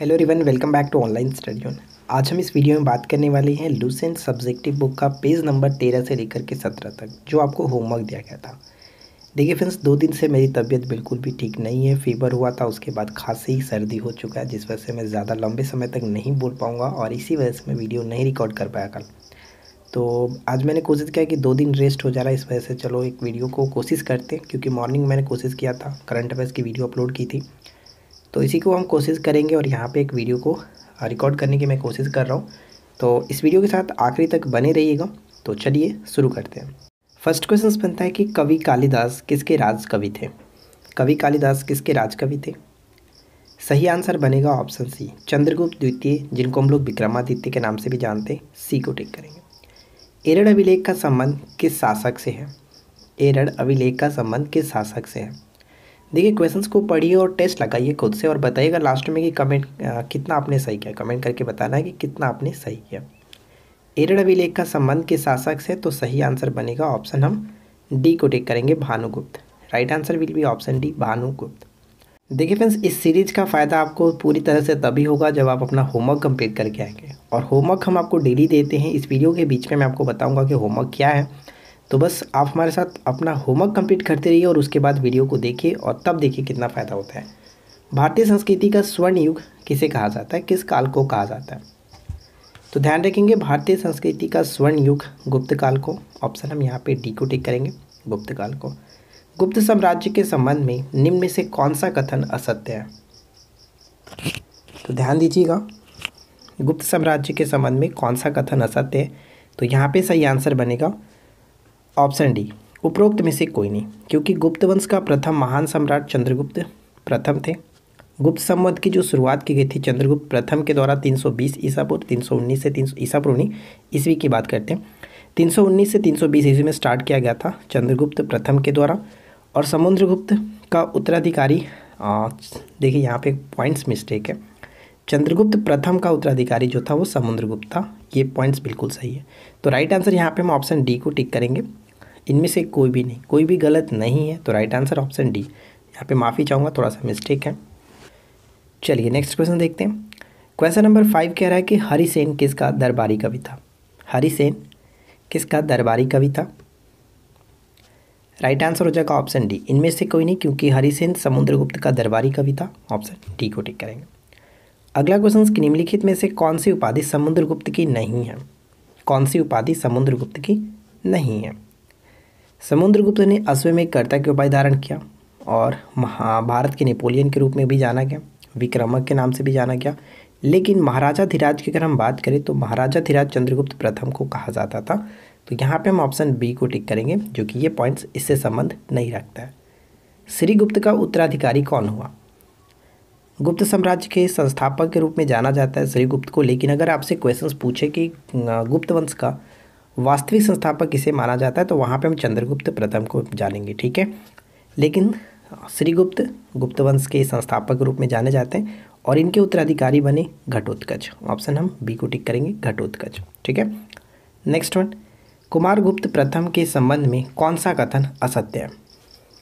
Hello रिवन welcome back to online study on आज हम इस वीडियो में बात करने वाले हैं लूसेंट सब्जेक्टिव बुक का पेज नंबर तेरह से लेकर के सत्रह तक जो आपको होमवर्क दिया गया था देखिए फ्रेंड्स दो दिन से मेरी तबीयत बिल्कुल भी ठीक नहीं है फीवर हुआ था उसके बाद खांसी सर्दी हो चुका है जिस वजह से मैं ज़्यादा लंबे समय तक नहीं बोल पाऊँगा और इसी वजह से मैं वीडियो नहीं रिकॉर्ड कर पाया कल तो आज मैंने कोशिश किया कि दो दिन रेस्ट हो जा रहा है इस वजह से चलो एक वीडियो को कोशिश करते हैं क्योंकि मॉर्निंग मैंने कोशिश किया था करंट अफेयर्स की वीडियो अपलोड की थी तो इसी को हम कोशिश करेंगे और यहाँ पे एक वीडियो को रिकॉर्ड करने की मैं कोशिश कर रहा हूँ तो इस वीडियो के साथ आखिरी तक बने रहिएगा तो चलिए शुरू करते हैं फर्स्ट क्वेश्चन बनता है कि कवि कालिदास किसके राजकवि थे कवि कालिदास किसके राजकवि थे सही आंसर बनेगा ऑप्शन सी चंद्रगुप्त द्वितीय जिनको हम लोग विक्रमादित्य के नाम से भी जानते हैं सी को टिक करेंगे एरड अभिलेख का संबंध किस शासक से है एरड अभिलेख का संबंध किस शासक से है देखिए क्वेश्चंस को पढ़िए और टेस्ट लगाइए खुद से और बताइएगा लास्ट में कि कमेंट कितना आपने सही किया कमेंट करके बताना है कि कितना आपने सही किया एरड अभिलेख का संबंध के शासक से तो सही आंसर बनेगा ऑप्शन हम डी को टेक करेंगे Bhanugupta right answer will be option D Bhanugupta देखिए फ्रेंड्स इस सीरीज़ का फ़ायदा आपको पूरी तरह से तभी होगा जब आप अपना होमवर्क कंप्लीट करके आएंगे और होमवर्क हम आपको डेली देते हैं इस वीडियो के बीच में मैं आपको बताऊंगा कि होमवर्क क्या है तो बस आप हमारे साथ अपना होमवर्क कंप्लीट करते रहिए और उसके बाद वीडियो को देखिए और तब देखिए कितना फ़ायदा होता है भारतीय संस्कृति का स्वर्ण युग किसे कहा जाता है किस काल को कहा जाता है तो ध्यान रखेंगे भारतीय संस्कृति का स्वर्ण युग गुप्त काल को ऑप्शन हम यहाँ पर डी को टिक करेंगे गुप्त काल को गुप्त साम्राज्य के संबंध में निम्न में से कौन सा कथन असत्य है तो ध्यान दीजिएगा गुप्त साम्राज्य के संबंध में कौन सा कथन असत्य है तो यहाँ पे सही आंसर बनेगा ऑप्शन डी उपरोक्त में से कोई नहीं क्योंकि गुप्त वंश का प्रथम महान सम्राट चंद्रगुप्त प्रथम थे गुप्त संवत की जो शुरुआत की गई थी चंद्रगुप्त प्रथम के द्वारा 320 ईसा पूर्व 319 से 300 ईसा पूर्व ईस्वी की बात करते हैं 319 से 320 ईस्वी में स्टार्ट किया गया था चंद्रगुप्त प्रथम के द्वारा और समुद्रगुप्त का उत्तराधिकारी देखिए यहाँ पे पॉइंट्स मिस्टेक है चंद्रगुप्त प्रथम का उत्तराधिकारी जो था वो समुद्रगुप्त था ये पॉइंट्स बिल्कुल सही है तो राइट आंसर यहाँ पर हम ऑप्शन डी को टिक करेंगे इनमें से कोई भी नहीं कोई भी गलत नहीं है तो राइट आंसर ऑप्शन डी यहाँ पे माफ़ी चाहूँगा थोड़ा सा मिस्टेक है चलिए नेक्स्ट क्वेश्चन देखते हैं क्वेश्चन नंबर फाइव कह रहा है कि हरी सेन किसका दरबारी कवि था सेन किसका दरबारी कवि था राइट आंसर हो जाएगा ऑप्शन डी इनमें से कोई नहीं क्योंकि हरिसेन समुद्रगुप्त का दरबारी कवि था ऑप्शन डी को टिक करेंगे अगला क्वेश्चन उसकी निम्नलिखित में से कौन सी उपाधि समुद्रगुप्त की नहीं है कौन सी उपाधि समुद्रगुप्त की नहीं है समुद्रगुप्त ने में कर्ता के उपाय धारण किया और महाभारत के नेपोलियन के रूप में भी जाना गया विक्रमक के नाम से भी जाना गया लेकिन महाराजा धीराज की अगर हम बात करें तो महाराजा धीराज चंद्रगुप्त प्रथम को कहा जाता था तो यहाँ पे हम ऑप्शन बी को टिक करेंगे जो कि ये पॉइंट्स इससे संबंध नहीं रखता है श्रीगुप्त का उत्तराधिकारी कौन हुआ गुप्त साम्राज्य के संस्थापक के रूप में जाना जाता है श्रीगुप्त को लेकिन अगर आपसे क्वेश्चंस पूछे कि गुप्त वंश का वास्तविक संस्थापक किसे माना जाता है तो वहाँ पे हम चंद्रगुप्त प्रथम को जानेंगे ठीक है लेकिन श्रीगुप्त गुप्त वंश के संस्थापक रूप में जाने जाते हैं और इनके उत्तराधिकारी बने घटोत्कच ऑप्शन हम बी को टिक करेंगे घटोत्कच ठीक है नेक्स्ट वन कुमारगुप्त प्रथम के संबंध में कौन सा कथन असत्य है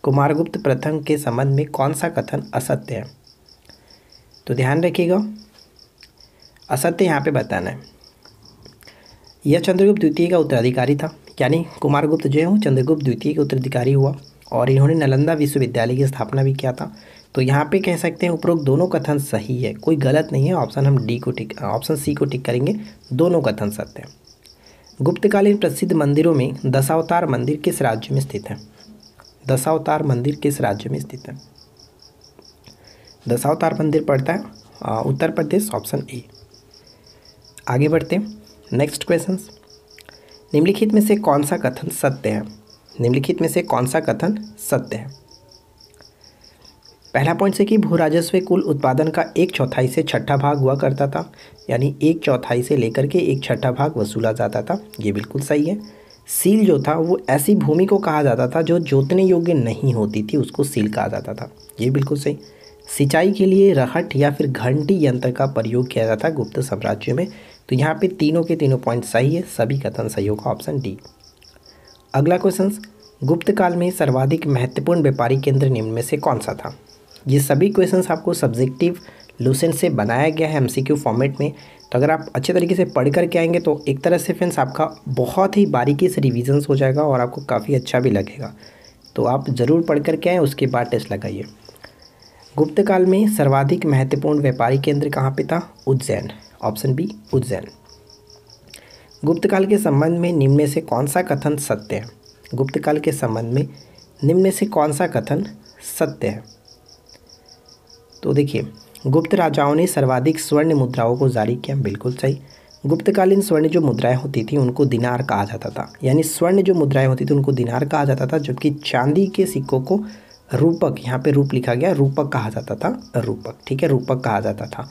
कुमारगुप्त प्रथम के संबंध में कौन सा कथन असत्य है तो ध्यान रखिएगा असत्य यहाँ पे बताना है यह चंद्रगुप्त द्वितीय का उत्तराधिकारी था यानी कुमारगुप्त जो है वो चंद्रगुप्त द्वितीय के उत्तराधिकारी हुआ और इन्होंने नालंदा विश्वविद्यालय की स्थापना भी किया था तो यहाँ पे कह सकते हैं उपरोक्त दोनों कथन सही है कोई गलत नहीं है ऑप्शन हम डी को टिक ऑप्शन सी को टिक करेंगे दोनों कथन सत्य हैं गुप्तकालीन प्रसिद्ध मंदिरों में दशावतार मंदिर किस राज्य में स्थित है दशावतार मंदिर किस राज्य में स्थित है दशावतार मंदिर पड़ता है उत्तर प्रदेश ऑप्शन ए आगे बढ़ते हैं नेक्स्ट क्वेश्चन निम्नलिखित में से कौन सा कथन सत्य है निम्नलिखित में से कौन सा कथन सत्य है पहला पॉइंट से कि भू राजस्व कुल उत्पादन का एक चौथाई से छठा भाग हुआ करता था यानी एक चौथाई से लेकर के एक छठा भाग वसूला जाता था ये बिल्कुल सही है सील जो था वो ऐसी भूमि को कहा जाता था जो जोतने योग्य नहीं होती थी उसको सील कहा जाता था ये बिल्कुल सही सिंचाई के लिए रहट या फिर घंटी यंत्र का प्रयोग किया जाता गुप्त साम्राज्य में तो यहाँ पे तीनों के तीनों पॉइंट सही है सभी कथन सही होगा ऑप्शन डी अगला क्वेश्चन गुप्त काल में सर्वाधिक महत्वपूर्ण व्यापारी केंद्र निम्न में से कौन सा था ये सभी क्वेश्चन आपको सब्जेक्टिव लूसेंट से बनाया गया है एमसीक्यू फॉर्मेट में तो अगर आप अच्छे तरीके से पढ़ करके आएंगे तो एक तरह से फ्रेंड्स आपका बहुत ही बारीकी से रिविजन्स हो जाएगा और आपको काफ़ी अच्छा भी लगेगा तो आप ज़रूर पढ़ करके आएँ उसके बाद टेस्ट लगाइए गुप्त काल में सर्वाधिक महत्वपूर्ण व्यापारी केंद्र कहाँ पर था उज्जैन ऑप्शन बी उज्जैन गुप्तकाल के संबंध में निम्न में से कौन सा कथन सत्य है गुप्तकाल के संबंध में निम्न में से कौन सा कथन सत्य है तो देखिए गुप्त राजाओं ने सर्वाधिक स्वर्ण मुद्राओं को जारी किया बिल्कुल सही गुप्तकालीन स्वर्ण जो मुद्राएं होती थी उनको दिनार कहा जाता था यानी स्वर्ण जो मुद्राएं होती थी उनको दिनार कहा जाता था जबकि चांदी के सिक्कों को रूपक यहाँ पे रूप लिखा गया रूपक कहा जाता था रूपक ठीक है रूपक कहा जाता था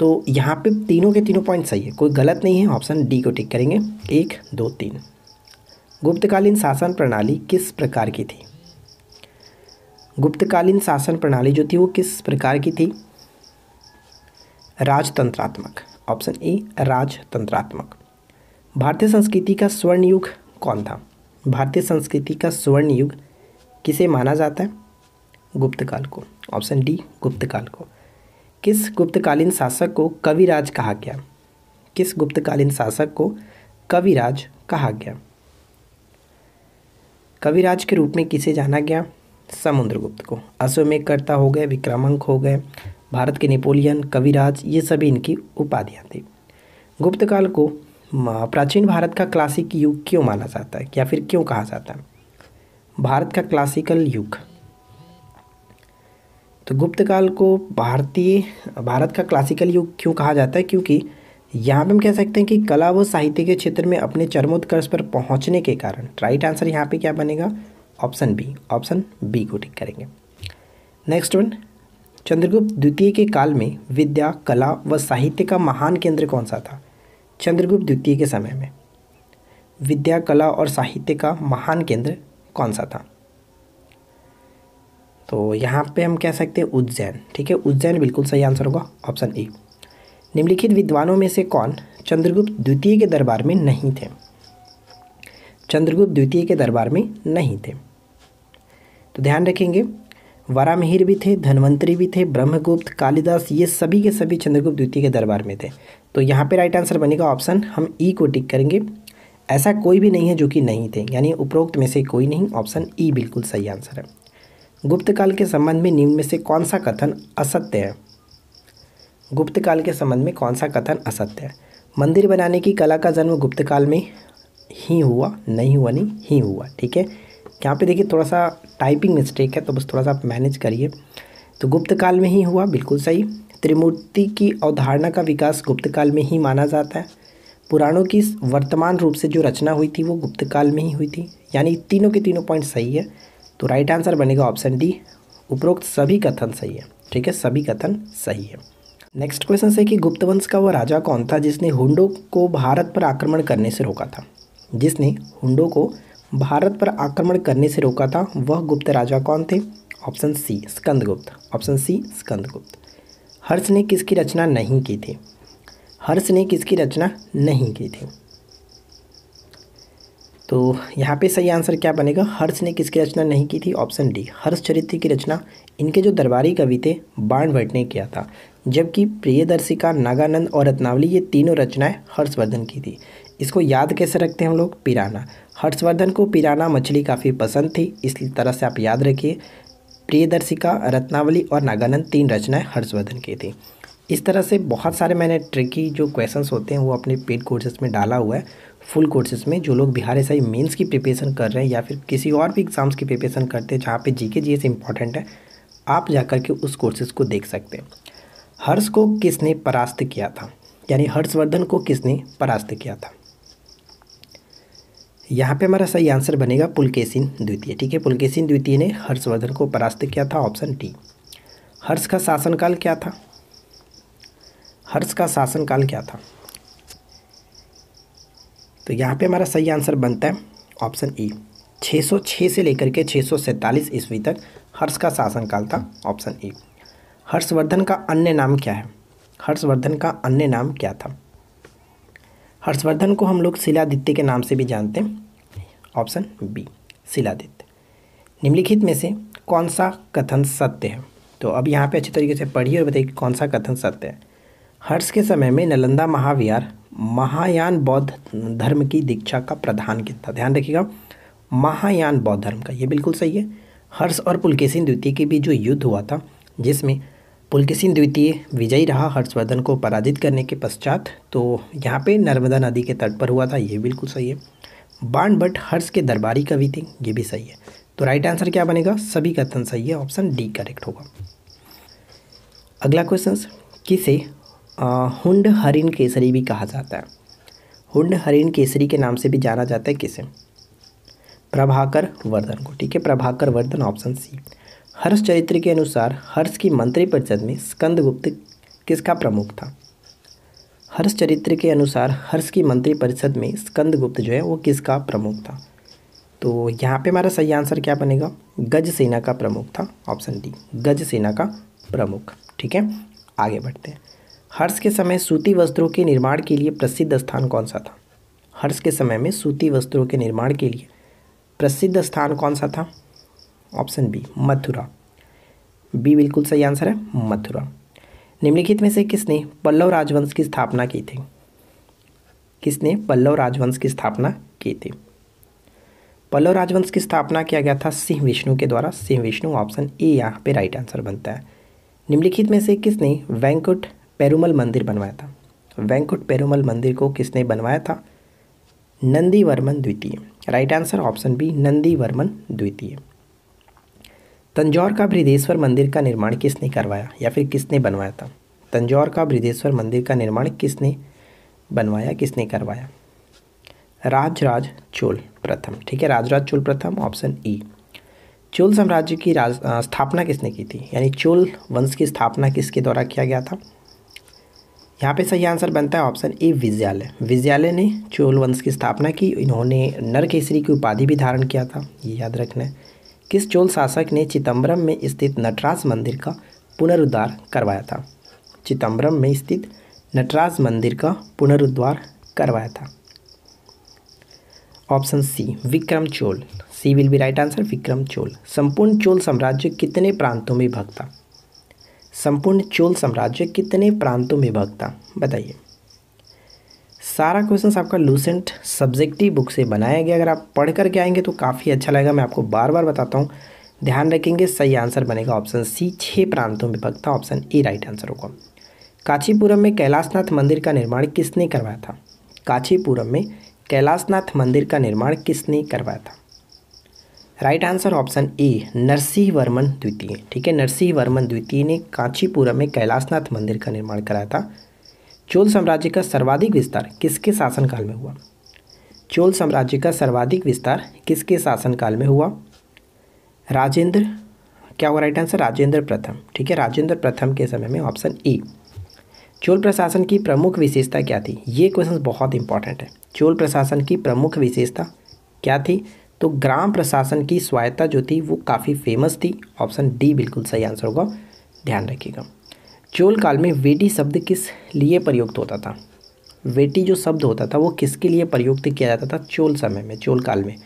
तो यहाँ पे तीनों के तीनों पॉइंट सही है कोई गलत नहीं है ऑप्शन डी को टिक करेंगे एक दो तीन गुप्तकालीन शासन प्रणाली किस प्रकार की थी गुप्तकालीन शासन प्रणाली जो थी वो किस प्रकार की थी राजतंत्रात्मक ऑप्शन ए राजतंत्रात्मक भारतीय संस्कृति का स्वर्ण युग कौन था भारतीय संस्कृति का स्वर्ण युग किसे माना जाता है गुप्तकाल को ऑप्शन डी गुप्तकाल को किस गुप्तकालीन शासक को कविराज कहा गया किस गुप्तकालीन शासक को कविराज कहा गया कविराज के रूप में किसे जाना गया समुद्रगुप्त को अश्वमेघकर्ता हो गए विक्रमांक हो गए भारत के नेपोलियन कविराज ये सभी इनकी उपाधियाँ थी गुप्त काल को प्राचीन भारत का क्लासिक युग क्यों माना जाता है या फिर क्यों कहा जाता है भारत का क्लासिकल युग तो गुप्त काल को भारतीय भारत का क्लासिकल युग क्यों कहा जाता है क्योंकि यहाँ पे हम कह सकते हैं कि कला व साहित्य के क्षेत्र में अपने चरमोत्कर्ष पर पहुँचने के कारण राइट आंसर यहाँ पे क्या बनेगा ऑप्शन बी ऑप्शन बी को टिक करेंगे नेक्स्ट वन चंद्रगुप्त द्वितीय के काल में विद्या कला व साहित्य का महान केंद्र कौन सा था चंद्रगुप्त द्वितीय के समय में विद्या कला और साहित्य का महान केंद्र कौन सा था तो यहाँ पे हम कह सकते हैं उज्जैन ठीक है उज्जैन बिल्कुल सही आंसर होगा ऑप्शन ए निम्नलिखित विद्वानों में से कौन चंद्रगुप्त द्वितीय के दरबार में नहीं थे चंद्रगुप्त द्वितीय के दरबार में नहीं थे तो ध्यान रखेंगे वरामहिर भी थे धनवंतरी भी थे ब्रह्मगुप्त कालिदास ये सभी के सभी चंद्रगुप्त द्वितीय के दरबार में थे तो यहाँ पे राइट आंसर बनेगा ऑप्शन हम ई e को टिक करेंगे ऐसा कोई भी नहीं है जो कि नहीं थे यानी उपरोक्त में से कोई नहीं ऑप्शन ई e बिल्कुल सही आंसर है गुप्तकाल के संबंध में निम्न में से कौन सा कथन असत्य है गुप्तकाल के संबंध में कौन सा कथन असत्य है मंदिर बनाने की कला का जन्म गुप्तकाल में ही हुआ नहीं हुआ नहीं ही हुआ ठीक है यहाँ पे देखिए थोड़ा सा टाइपिंग मिस्टेक है तो बस थोड़ा सा मैनेज करिए तो गुप्त काल में ही हुआ बिल्कुल सही त्रिमूर्ति की अवधारणा का विकास गुप्त काल में ही माना जाता है पुराणों की वर्तमान रूप से जो रचना हुई थी वो गुप्त काल में ही हुई थी यानी तीनों के तीनों पॉइंट सही है तो राइट आंसर बनेगा ऑप्शन डी उपरोक्त सभी कथन सही है ठीक है सभी कथन सही है नेक्स्ट क्वेश्चन है कि गुप्त वंश का वह राजा कौन था जिसने हुंडों को भारत पर आक्रमण करने से रोका था जिसने हुंडों को भारत पर आक्रमण करने से रोका था वह गुप्त राजा कौन थे option C Skandagupta option C Skandagupta Harsh ने किसकी रचना नहीं की थी हर्ष ने किसकी रचना नहीं की थी तो यहाँ पे सही आंसर क्या बनेगा हर्ष ने किसकी रचना नहीं की थी ऑप्शन डी हर्ष चरित्र की रचना इनके जो दरबारी कवि थे बाणभट्ट ने किया था जबकि प्रियदर्शिका नागानंद और रत्नावली ये तीनों रचनाएं हर्षवर्धन की थी इसको याद कैसे रखते हैं हम लोग पिराना हर्षवर्धन को पिराना मछली काफ़ी पसंद थी इस तरह से आप याद रखिए प्रियदर्शिका रत्नावली और नागानंद तीन रचनाएँ हर्षवर्धन की थी इस तरह से बहुत सारे मैंने ट्रिकी जो क्वेश्चंस होते हैं वो अपने पेड कोर्सेज में डाला हुआ है फुल कोर्सेज में जो लोग बिहार एस आई की प्रिपरेशन कर रहे हैं या फिर किसी और भी एग्ज़ाम्स की प्रिपरेशन करते हैं जहाँ पे जी के जी एस इंपॉर्टेंट है आप जा के उस कोर्सेज़ को देख सकते हैं हर्ष को किसने परास्त किया था यानी हर्षवर्धन को किसने परास्त किया था यहाँ पे हमारा सही आंसर बनेगा पुलकेसिन द्वितीय ठीक है पुलकेसिन द्वितीय ने हर्षवर्धन को परास्त किया था ऑप्शन टी हर्ष का शासनकाल क्या था हर्ष का शासनकाल क्या था तो यहाँ पे हमारा सही आंसर बनता है ऑप्शन ई 606 से लेकर के छः ईस्वी तक हर्ष का शासनकाल था ऑप्शन ई हर्षवर्धन का अन्य नाम क्या है हर्षवर्धन का अन्य नाम क्या था हर्षवर्धन को हम लोग शिलादित्य के नाम से भी जानते हैं ऑप्शन बी शिलादित्य निम्नलिखित में से कौन सा कथन सत्य है तो अब यहाँ पे अच्छी तरीके से पढ़िए और बताइए कौन सा कथन सत्य है हर्ष के समय में नलंदा महाविहार महायान बौद्ध धर्म की दीक्षा का प्रधान था ध्यान रखिएगा महायान बौद्ध धर्म का ये बिल्कुल सही है हर्ष और पुलकेसिन द्वितीय के बीच जो युद्ध हुआ था जिसमें पुलकेसिन द्वितीय विजयी रहा हर्षवर्धन को पराजित करने के पश्चात तो यहाँ पे नर्मदा नदी के तट पर हुआ था ये बिल्कुल सही है बाण भट्ट हर्ष के दरबारी कवि थे ये भी सही है तो राइट आंसर क्या बनेगा सभी कथन सही है ऑप्शन डी करेक्ट होगा अगला क्वेश्चन किसे हुंड हरिन केसरी भी कहा जाता है हुंड हरिन केसरी के नाम से भी जाना जाता है किसे प्रभाकर वर्धन को ठीक है प्रभाकर वर्धन ऑप्शन सी हर्ष चरित्र के अनुसार हर्ष की मंत्रिपरिषद में स्कंदगुप्त किसका प्रमुख था हर्ष चरित्र के अनुसार हर्ष की मंत्रिपरिषद में स्कंदगुप्त जो है वो किसका प्रमुख था तो यहाँ पे हमारा सही आंसर क्या बनेगा गज सेना का प्रमुख था ऑप्शन डी गज सेना का प्रमुख ठीक है आगे बढ़ते हैं हर्ष के समय सूती वस्त्रों के निर्माण के लिए प्रसिद्ध स्थान कौन सा था हर्ष के समय में सूती वस्त्रों के निर्माण के लिए प्रसिद्ध स्थान कौन सा था ऑप्शन बी मथुरा बी बिल्कुल सही आंसर है मथुरा निम्नलिखित में से किसने पल्लव राजवंश की स्थापना की थी किसने पल्लव राजवंश की स्थापना की थी पल्लव राजवंश की स्थापना किया गया था सिंह विष्णु के द्वारा सिंह विष्णु ऑप्शन ए यहाँ पे राइट आंसर बनता है निम्नलिखित में से किसने वैंकुट पेरुमल मंदिर बनवाया था वेंकुट पेरूमल मंदिर को किसने बनवाया था नंदी वर्मन द्वितीय right answer option B Nandi Varman द्वितीय तंजौर का बृदेश्वर मंदिर का निर्माण किसने करवाया या फिर किसने बनवाया था तंजौर का बृदेश्वर मंदिर का निर्माण किसने बनवाया किसने करवाया राजराज चोल प्रथम ठीक है राजराज चोल प्रथम ऑप्शन ई e। चोल साम्राज्य की राज स्थापना किसने की थी यानी चोल वंश की स्थापना किसके द्वारा किया गया था यहाँ पे सही आंसर बनता है ऑप्शन ए विद्यालय विद्यालय ने चोल वंश की स्थापना की इन्होंने नरकेसरी की उपाधि भी धारण किया था ये याद रखना है किस चोल शासक ने चिदम्बरम में स्थित नटराज मंदिर का पुनरुद्धार करवाया था चिदम्बरम में स्थित नटराज मंदिर का पुनरुद्धार करवाया था option C Vikram Chola C will be right answer Vikram Chola संपूर्ण चोल साम्राज्य कितने प्रांतों में भक्ता संपूर्ण चोल साम्राज्य कितने प्रांतों में विभक्त था बताइए सारा क्वेश्चन आपका लूसेंट सब्जेक्टिव बुक से बनाया गया अगर आप पढ़ करके आएंगे तो काफ़ी अच्छा लगेगा मैं आपको बार बार बताता हूँ ध्यान रखेंगे सही आंसर बनेगा ऑप्शन सी छः प्रांतों में विभक्त था ऑप्शन ए राइट आंसर होगा कांचीपुरम में कैलाशनाथ मंदिर का निर्माण किसने करवाया था काचीपुरम में कैलाशनाथ मंदिर का निर्माण किसने करवाया था right answer option A Narasimha Varman द्वितीय ठीक है नरसिंह वर्मन द्वितीय ने कांचीपुरम में कैलाशनाथ मंदिर का निर्माण कराया था चोल साम्राज्य का सर्वाधिक विस्तार किसके शासनकाल में हुआ चोल साम्राज्य का सर्वाधिक विस्तार किसके शासनकाल में हुआ राजेंद्र क्या हुआ राइट आंसर राजेंद्र प्रथम ठीक है राजेंद्र प्रथम के समय में ऑप्शन ए चोल प्रशासन की प्रमुख विशेषता क्या थी ये क्वेश्चन बहुत इंपॉर्टेंट है चोल प्रशासन की प्रमुख विशेषता क्या थी तो ग्राम प्रशासन की स्वायत्ता जो थी वो काफ़ी फेमस थी ऑप्शन डी बिल्कुल सही आंसर होगा ध्यान रखिएगा चोल काल में वेटी शब्द किस लिए प्रयुक्त होता था वेटी जो शब्द होता था वो किसके लिए प्रयुक्त किया जाता था चोल समय में चोल काल में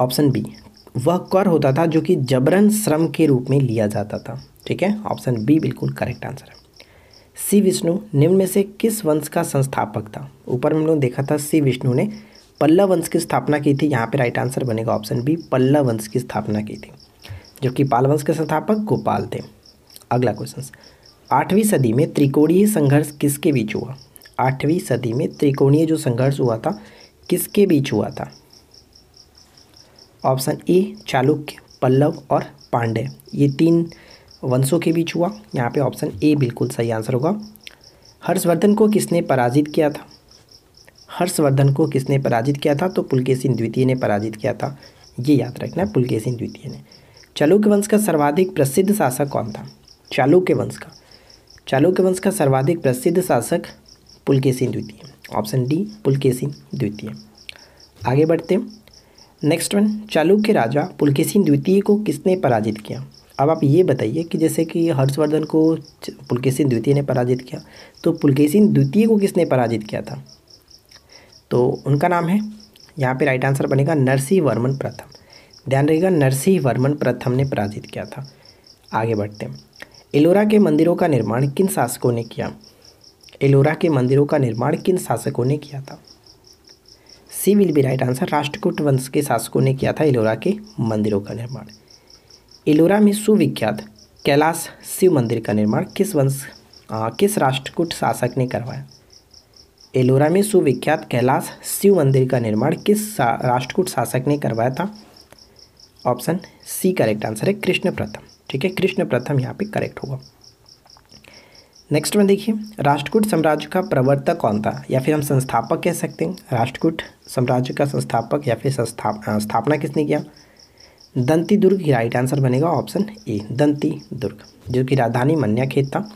ऑप्शन बी वह कर होता था जो कि जबरन श्रम के रूप में लिया जाता था ठीक है ऑप्शन बी बिल्कुल करेक्ट आंसर है सी विष्णु निम्न में से किस वंश का संस्थापक था ऊपर में लोग देखा था सी विष्णु ने पल्लव वंश की स्थापना की थी यहाँ पे राइट आंसर बनेगा ऑप्शन बी पल्लव वंश की स्थापना की थी जो कि पाल वंश के संस्थापक गोपाल थे अगला क्वेश्चन आठवीं सदी में त्रिकोणीय संघर्ष किसके बीच हुआ आठवीं सदी में त्रिकोणीय जो संघर्ष हुआ था किसके बीच हुआ था ऑप्शन ए चालुक्य पल्लव और पांडे ये तीन वंशों के बीच हुआ यहाँ पे ऑप्शन ए बिल्कुल सही आंसर होगा हर्षवर्धन को किसने पराजित किया था हर्षवर्धन को किसने पराजित किया था तो पुलकेशिन द्वितीय ने पराजित किया था ये याद रखना है पुलकेशिन द्वितीय ने चालुक्य वंश का सर्वाधिक प्रसिद्ध शासक कौन था चालुक्य वंश का चालुक्य वंश का सर्वाधिक प्रसिद्ध शासक पुलकेशिन द्वितीय ऑप्शन डी पुलकेशिन द्वितीय आगे बढ़ते हैं नेक्स्ट वन चालुक्य राजा पुलकेशिन द्वितीय को किसने पराजित किया अब आप ये बताइए कि जैसे कि हर्षवर्धन को पुलकेशिन द्वितीय ने पराजित किया तो पुलकेशिन द्वितीय को किसने पराजित किया था तो उनका नाम है यहाँ पे राइट आंसर बनेगा नरसी वर्मन प्रथम ध्यान रहेगा नरसी वर्मन प्रथम ने पराजित किया था आगे बढ़ते हैं एलोरा के मंदिरों का निर्माण किन शासकों ने किया एलोरा के मंदिरों का निर्माण किन शासकों ने किया था C will be right answer Rashtrakuta वंश के शासकों ने किया था एलोरा के मंदिरों का निर्माण एलोरा में सुविख्यात कैलाश शिव मंदिर का निर्माण किस वंश किस राष्ट्रकूट शासक ने करवाया एलोरा में सुविख्यात कैलाश शिव मंदिर का निर्माण किस राष्ट्रकूट शासक ने करवाया था ऑप्शन सी करेक्ट आंसर है कृष्ण प्रथम ठीक है कृष्ण प्रथम यहाँ पे करेक्ट होगा नेक्स्ट में देखिए राष्ट्रकूट साम्राज्य का प्रवर्तक कौन था या फिर हम संस्थापक कह सकते हैं राष्ट्रकूट साम्राज्य का संस्थापक या फिर संस्था स्थापना किसने किया दंती दुर्ग राइट आंसर बनेगा ऑप्शन ए दंती दुर्ग जो कि राजधानी मन्या खेत था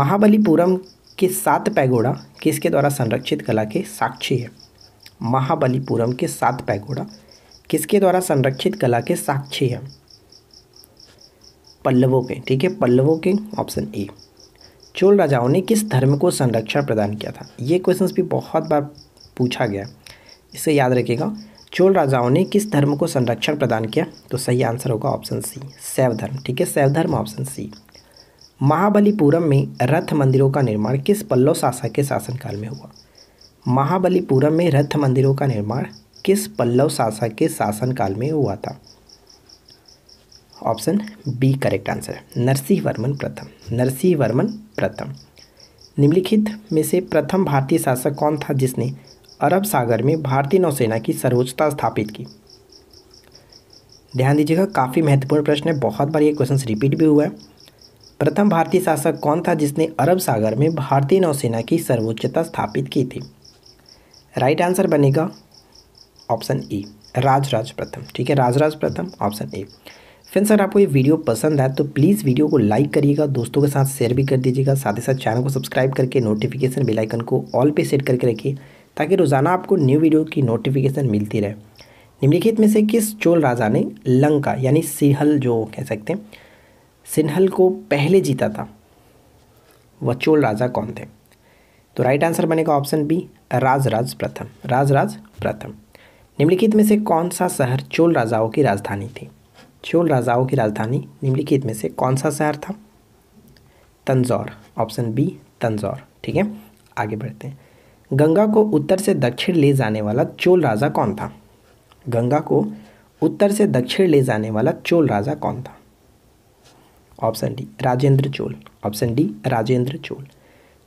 महाबलीपुरम कि सात पैगोड़ा किसके द्वारा संरक्षित कला के साक्षी है महाबलीपुरम के सात पैगोड़ा किसके द्वारा संरक्षित कला के साक्षी है पल्लवों के ठीक है पल्लवों के ऑप्शन ए चोल राजाओं ने किस धर्म को संरक्षण प्रदान किया था ये क्वेश्चन भी बहुत बार पूछा गया इसे याद रखिएगा चोल राजाओं ने किस धर्म को संरक्षण प्रदान किया तो सही आंसर होगा ऑप्शन सी सैव धर्म ठीक है सैव धर्म ऑप्शन सी महाबलीपुरम में रथ मंदिरों का निर्माण किस पल्लव शासक के शासनकाल में हुआ महाबलीपुरम में रथ मंदिरों का निर्माण किस पल्लव शासक के शासनकाल में हुआ था ऑप्शन बी करेक्ट आंसर है नरसिंह वर्मन प्रथम नरसिंह वर्मन प्रथम निम्नलिखित में से प्रथम भारतीय शासक कौन था जिसने अरब सागर में भारतीय नौसेना की सर्वोच्चता स्थापित की ध्यान दीजिएगा काफ़ी महत्वपूर्ण प्रश्न है बहुत बार ये क्वेश्चन रिपीट भी हुआ है प्रथम भारतीय शासक कौन था जिसने अरब सागर में भारतीय नौसेना की सर्वोच्चता स्थापित की थी राइट आंसर बनेगा ऑप्शन ई राजराज प्रथम ठीक है राजराज प्रथम ऑप्शन ए फिर सर आपको ये वीडियो पसंद आए तो प्लीज़ वीडियो को लाइक करिएगा दोस्तों के साथ शेयर भी कर दीजिएगा साथ ही साथ चैनल को सब्सक्राइब करके नोटिफिकेशन बेल आइकन को ऑल पे सेट करके रखिए ताकि रोज़ाना आपको न्यू वीडियो की नोटिफिकेशन मिलती रहे निम्नलिखित में से किस चोल राजा ने लंका यानी सिहल जो कह सकते हैं सिन्हल को पहले जीता था वह चोल राजा कौन थे तो राइट आंसर बनेगा ऑप्शन बी राजराज प्रथम राजराज प्रथम निम्नलिखित में से कौन सा शहर चोल राजाओं की राजधानी थी चोल राजाओं की राजधानी निम्नलिखित में से कौन सा शहर था तंजौर ऑप्शन बी तंजौर ठीक है आगे बढ़ते हैं गंगा को उत्तर से दक्षिण ले जाने वाला चोल राजा कौन था गंगा को उत्तर से दक्षिण ले जाने वाला चोल राजा कौन था option D Rajendra Chola option D Rajendra Chola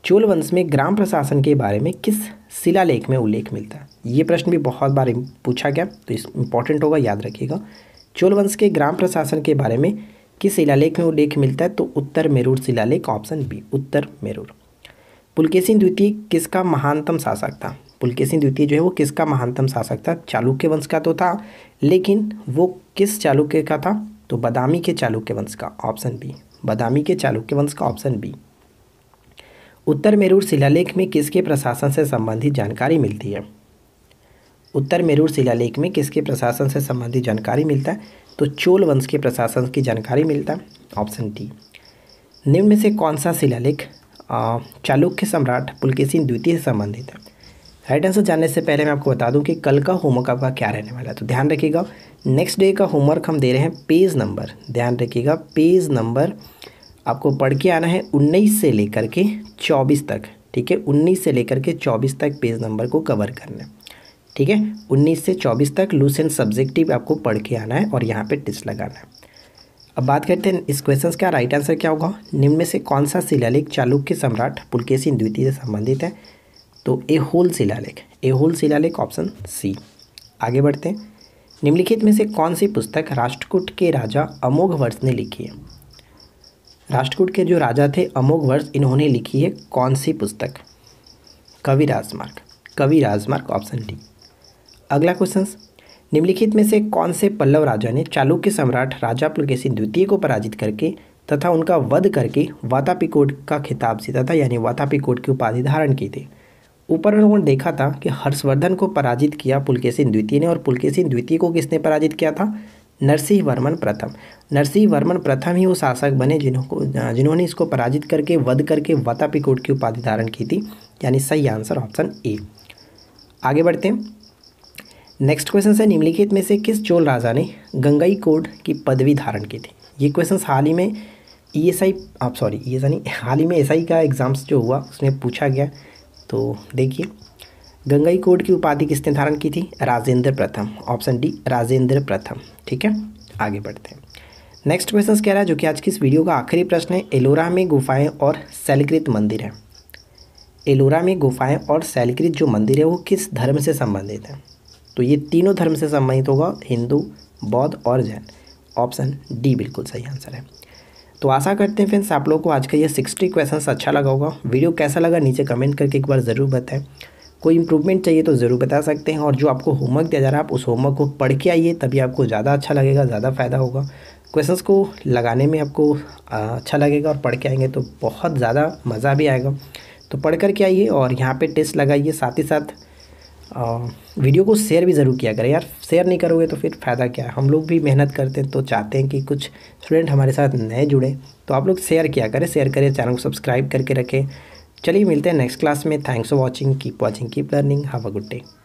Chola वंश में ग्राम प्रशासन के बारे में किस शिलालेख में उल्लेख मिलता है ये प्रश्न भी बहुत बार पूछा गया तो इस इंपॉर्टेंट होगा याद रखिएगा चोल वंश के ग्राम प्रशासन के बारे में किस शिलालेख में उल्लेख मिलता है तो उत्तर मेरूर शिलालेख option B Uttaramerur Pulakeshin द्वितीय किसका महानतम शासक था पुलकेसिन द्वितीय जो है वो किसका महानतम शासक था चालुक्य वंश का तो था लेकिन वो किस चालुक्य का था तो बादामी के चालुक्य वंश का ऑप्शन बी बादामी के चालुक्य वंश का ऑप्शन बी उत्तर मेरूर शिलालेख में किसके प्रशासन से संबंधित जानकारी मिलती है उत्तर मेरूर शिलालेख में किसके प्रशासन से संबंधित जानकारी मिलता है तो चोल वंश के प्रशासन की जानकारी मिलता है ऑप्शन डी निम्न में से कौन सा शिलालेख चालुक्य सम्राट पुलकेसिन द्वितीय से संबंधित है राइट आंसर जानने से पहले मैं आपको बता दूं कि कल का होमवर्क आपका क्या रहने वाला है तो ध्यान रखिएगा नेक्स्ट डे का होमवर्क हम दे रहे हैं पेज नंबर ध्यान रखिएगा पेज नंबर आपको पढ़ के आना है उन्नीस से लेकर के चौबीस तक ठीक है उन्नीस से लेकर के चौबीस तक पेज नंबर को कवर करना है ठीक है उन्नीस से चौबीस तक लूस एंड सब्जेक्टिव आपको पढ़ के आना है और यहाँ पे टिस्ट लगाना है अब बात करते हैं इस क्वेश्चन का राइट आंसर क्या होगा निम्न में से कौन सा शिलालेख चालुक्य सम्राट पुलकेशी द्वितीय से संबंधित है तो ए होल शिलालेख ए होल शिलालेख ऑप्शन सी आगे बढ़ते हैं निम्नलिखित में से कौन सी पुस्तक राष्ट्रकूट के राजा वर्ष ने लिखी है राष्ट्रकूट के जो राजा थे वर्ष इन्होंने लिखी है कौन सी पुस्तक कवि राजमार्ग कवि राजमार्ग ऑप्शन डी अगला क्वेश्चन निम्नलिखित में से कौन से पल्लव राजा ने चालुक्य सम्राट राजा पुलकेशी द्वितीय को पराजित करके तथा उनका वध करके वातापिकोट का खिताब जीता था यानी वातापिकोट की उपाधि धारण की थी ऊपर हम लोगों ने देखा था कि हर्षवर्धन को पराजित किया पुलकेसिन द्वितीय ने और पुलकेसिन द्वितीय को किसने पराजित किया था नरसिंह वर्मन प्रथम नरसिंह वर्मन प्रथम ही वो शासक बने जिनको जिन्होंने इसको पराजित करके वध करके वतापिकोट की उपाधि धारण की थी यानी सही आंसर ऑप्शन ए आगे बढ़ते हैं नेक्स्ट क्वेश्चन है निम्नलिखित में से किस चोल राजा ने गंगाई कोड की पदवी धारण की थी ये क्वेश्चन हाल ही में ई एस आई आप सॉरी ई एस आई नहीं हाल ही में एस e आई का एग्ज़ाम्स जो हुआ उसमें पूछा गया तो देखिए गंगाई कोड की उपाधि किसने धारण की थी राजेंद्र प्रथम ऑप्शन डी राजेंद्र प्रथम ठीक है आगे बढ़ते हैं नेक्स्ट क्वेश्चन कह रहा है जो कि आज की इस वीडियो का आखिरी प्रश्न है एलोरा में गुफाएं और सैलकृत मंदिर है एलोरा में गुफाएं और सैलकृत जो मंदिर है वो किस धर्म से संबंधित है तो ये तीनों धर्म से संबंधित होगा हिंदू बौद्ध और जैन ऑप्शन डी बिल्कुल सही आंसर है तो आशा करते हैं फ्रेंड्स आप लोग को आज का ये सिक्सटी क्वेश्चन अच्छा लगा होगा वीडियो कैसा लगा नीचे कमेंट करके एक बार ज़रूर बताएं कोई इंप्रूवमेंट चाहिए तो ज़रूर बता सकते हैं और जो आपको होमवर्क दिया जा रहा है आप उस होमवर्क को पढ़ के आइए तभी आपको ज़्यादा अच्छा लगेगा ज़्यादा फ़ायदा होगा क्वेश्चंस को लगाने में आपको अच्छा लगेगा और पढ़ के आएंगे तो बहुत ज़्यादा मज़ा भी आएगा तो पढ़ कर के आइए और यहाँ पे टेस्ट लगाइए साथ ही साथ वीडियो को शेयर भी ज़रूर किया करें यार शेयर नहीं करोगे तो फिर फ़ायदा क्या है हम लोग भी मेहनत करते हैं तो चाहते हैं कि कुछ स्टूडेंट हमारे साथ नए जुड़े तो आप लोग शेयर किया करें शेयर करें चैनल को सब्सक्राइब करके रखें चलिए मिलते हैं नेक्स्ट क्लास में thanks for watching keep watching keep learning have a good day